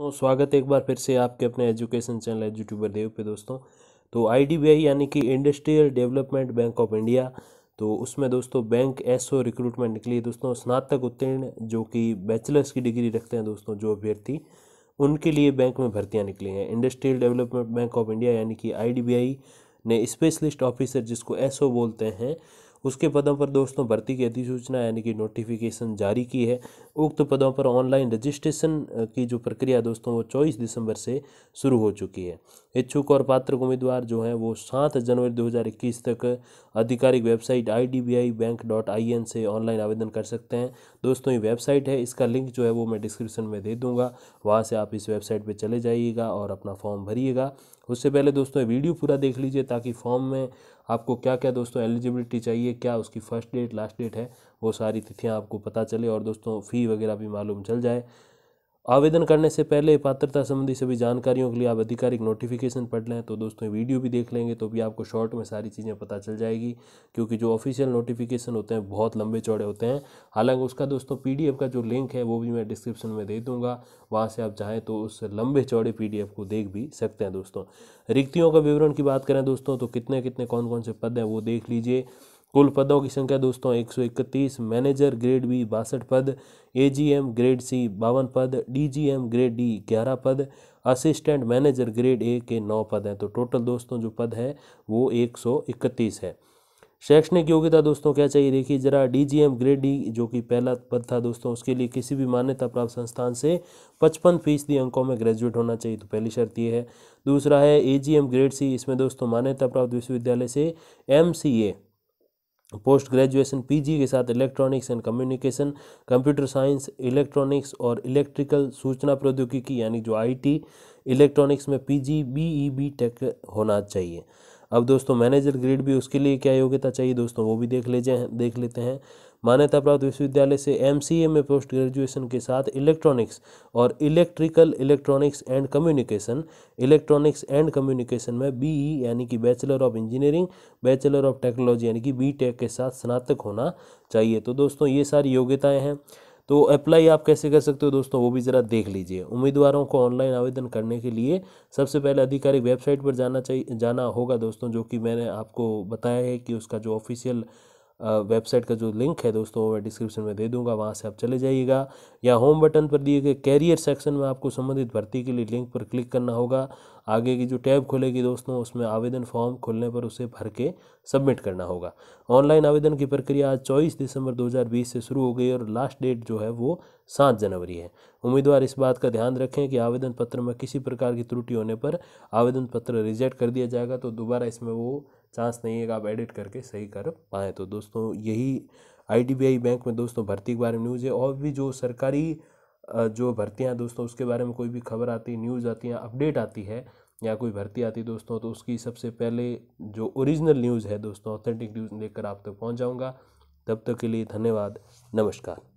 दोस्तों स्वागत है एक बार फिर से आपके अपने एजुकेशन चैनल यूट्यूबर देव पे दोस्तों तो आईडीबीआई यानी कि Industrial Development Bank of India तो उसमें दोस्तों बैंक एसओ रिक्रूटमेंट निकली है दोस्तों स्नातक उत्तीर्ण जो कि बैचलर्स की डिग्री रखते हैं दोस्तों जो अभ्यर्थी उनके लिए बैंक में भर्तियाँ निकली हैं Industrial Development Bank of India यानी कि आई ने स्पेशलिस्ट ऑफिसर जिसको एस बोलते हैं उसके पदों पर दोस्तों भर्ती की अधिसूचना यानी कि नोटिफिकेशन जारी की है उक्त पदों पर ऑनलाइन रजिस्ट्रेशन की जो प्रक्रिया दोस्तों वो चौबीस दिसंबर से शुरू हो चुकी है इच्छुक और पात्र उम्मीदवार जो हैं वो सात जनवरी दो तक आधिकारिक website I D B I bank dot I N से ऑनलाइन आवेदन कर सकते हैं दोस्तों ये वेबसाइट है इसका लिंक जो है वो मैं डिस्क्रिप्शन में दे दूंगा वहाँ से आप इस वेबसाइट पर चले जाइएगा और अपना फॉर्म भरिएगा उससे पहले दोस्तों वीडियो पूरा देख लीजिए ताकि फॉर्म में आपको क्या क्या दोस्तों एलिजिबिलिटी चाहिए क्या उसकी फ़र्स्ट डेट लास्ट डेट है वो सारी तिथियाँ आपको पता चले और दोस्तों फ़ी वगैरह भी मालूम चल जाए आवेदन करने से पहले पात्रता संबंधी सभी जानकारियों के लिए आप आधिकारिक नोटिफिकेशन पढ़ लें तो दोस्तों वीडियो भी देख लेंगे तो भी आपको शॉर्ट में सारी चीज़ें पता चल जाएगी क्योंकि जो ऑफिशियल नोटिफिकेशन होते हैं बहुत लंबे चौड़े होते हैं हालांकि उसका दोस्तों पीडीएफ का जो लिंक है वो भी मैं डिस्क्रिप्शन में दे दूंगा वहाँ से आप चाहें तो उस लंबे चौड़े पी को देख भी सकते हैं दोस्तों रिक्तियों का विवरण की बात करें दोस्तों तो कितने कितने कौन कौन से पद हैं वो देख लीजिए कुल पदों की संख्या दोस्तों 131 मैनेजर ग्रेड बी बासठ पद एजीएम ग्रेड सी बावन पद डीजीएम ग्रेड डी ग्यारह पद असिस्टेंट मैनेजर ग्रेड ए के नौ पद हैं तो टोटल दोस्तों जो पद है वो 131 है शैक्षणिक योग्यता दोस्तों क्या चाहिए देखिए जरा डीजीएम ग्रेड डी जो कि पहला पद था दोस्तों उसके लिए किसी भी मान्यता प्राप्त संस्थान से पचपन फीसदी अंकों में ग्रेजुएट होना चाहिए तो पहली शर्त ये है दूसरा है एजीएम ग्रेड सी इसमें दोस्तों मान्यता प्राप्त विश्वविद्यालय से एमसीए पोस्ट ग्रेजुएशन पीजी के साथ electronics and communication computer science electronics और इलेक्ट्रिकल सूचना प्रौद्योगिकी यानी जो आईटी इलेक्ट्रॉनिक्स में पीजी बीईबी टेक होना चाहिए अब दोस्तों मैनेजर ग्रेड भी उसके लिए क्या योग्यता चाहिए दोस्तों वो भी देख लीजिए देख लेते हैं मान्यता प्राप्त विश्वविद्यालय से एम में पोस्ट ग्रेजुएशन के साथ इलेक्ट्रॉनिक्स और electrical electronics and communication electronics and communication में बी e यानी कि bachelor of engineering bachelor of technology यानी कि बी के साथ स्नातक होना चाहिए तो दोस्तों ये सारी योग्यताएँ हैं तो अप्लाई आप कैसे कर सकते हो दोस्तों वो भी ज़रा देख लीजिए उम्मीदवारों को ऑनलाइन आवेदन करने के लिए सबसे पहले आधिकारिक वेबसाइट पर जाना चाहिए जाना होगा दोस्तों जो कि मैंने आपको बताया है कि उसका जो ऑफिशियल वेबसाइट का जो लिंक है दोस्तों मैं डिस्क्रिप्शन में दे दूंगा वहाँ से आप चले जाइएगा या होम बटन पर दिए गए कैरियर सेक्शन में आपको संबंधित भर्ती के लिए लिंक पर क्लिक करना होगा आगे की जो टैब खुलेगी दोस्तों उसमें आवेदन फॉर्म खुलने पर उसे भर के सबमिट करना होगा ऑनलाइन आवेदन की प्रक्रिया आज चौबीस दिसंबर 2020 से शुरू हो गई और लास्ट डेट जो है वो सात जनवरी है उम्मीदवार इस बात का ध्यान रखें कि आवेदन पत्र में किसी प्रकार की त्रुटि होने पर आवेदन पत्र रिजेक्ट कर दिया जाएगा तो दोबारा इसमें वो चांस नहीं है कि आप एडिट करके सही कर पाएँ तो दोस्तों यही आई बैंक में दोस्तों भर्ती के बारे में न्यूज़ है और भी जो सरकारी जो भर्तियाँ दोस्तों उसके बारे में कोई भी खबर आती न्यूज़ आती है अपडेट आती है या कोई भर्ती आती दोस्तों तो उसकी सबसे पहले जो ओरिजिनल न्यूज़ है दोस्तों ऑथेंटिक न्यूज़ लेकर आप तक तो पहुँच जाऊँगा तब तक के लिए धन्यवाद नमस्कार